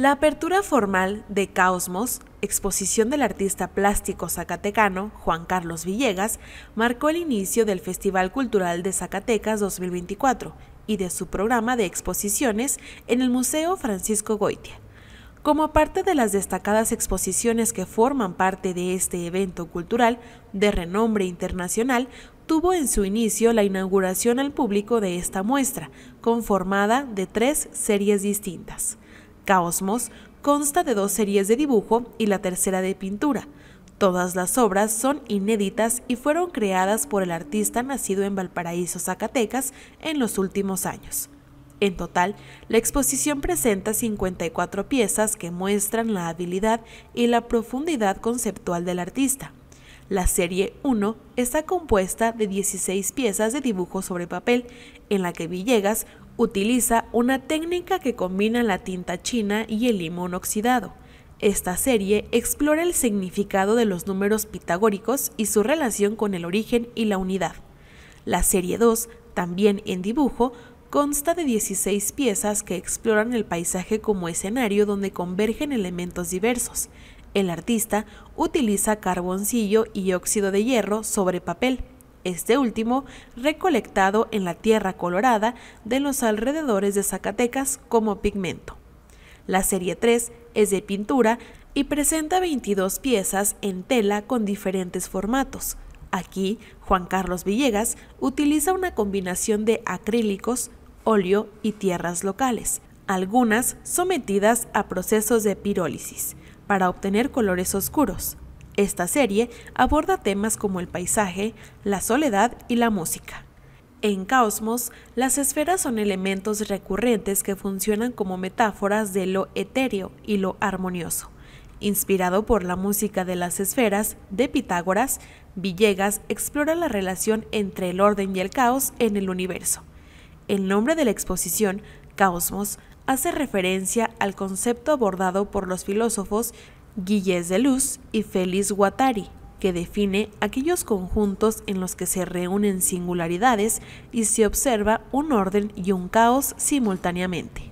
La apertura formal de Caosmos, exposición del artista plástico zacatecano Juan Carlos Villegas, marcó el inicio del Festival Cultural de Zacatecas 2024 y de su programa de exposiciones en el Museo Francisco Goitia. Como parte de las destacadas exposiciones que forman parte de este evento cultural de renombre internacional, tuvo en su inicio la inauguración al público de esta muestra, conformada de tres series distintas. Caosmos consta de dos series de dibujo y la tercera de pintura. Todas las obras son inéditas y fueron creadas por el artista nacido en Valparaíso, Zacatecas, en los últimos años. En total, la exposición presenta 54 piezas que muestran la habilidad y la profundidad conceptual del artista. La serie 1 está compuesta de 16 piezas de dibujo sobre papel, en la que Villegas Utiliza una técnica que combina la tinta china y el limón oxidado. Esta serie explora el significado de los números pitagóricos y su relación con el origen y la unidad. La serie 2, también en dibujo, consta de 16 piezas que exploran el paisaje como escenario donde convergen elementos diversos. El artista utiliza carboncillo y óxido de hierro sobre papel este último recolectado en la tierra colorada de los alrededores de Zacatecas como pigmento. La serie 3 es de pintura y presenta 22 piezas en tela con diferentes formatos. Aquí, Juan Carlos Villegas utiliza una combinación de acrílicos, óleo y tierras locales, algunas sometidas a procesos de pirólisis, para obtener colores oscuros. Esta serie aborda temas como el paisaje, la soledad y la música. En Caosmos, las esferas son elementos recurrentes que funcionan como metáforas de lo etéreo y lo armonioso. Inspirado por la música de las esferas de Pitágoras, Villegas explora la relación entre el orden y el caos en el universo. El nombre de la exposición, Caosmos, hace referencia al concepto abordado por los filósofos Guilles de Luz y Félix Guattari, que define aquellos conjuntos en los que se reúnen singularidades y se observa un orden y un caos simultáneamente.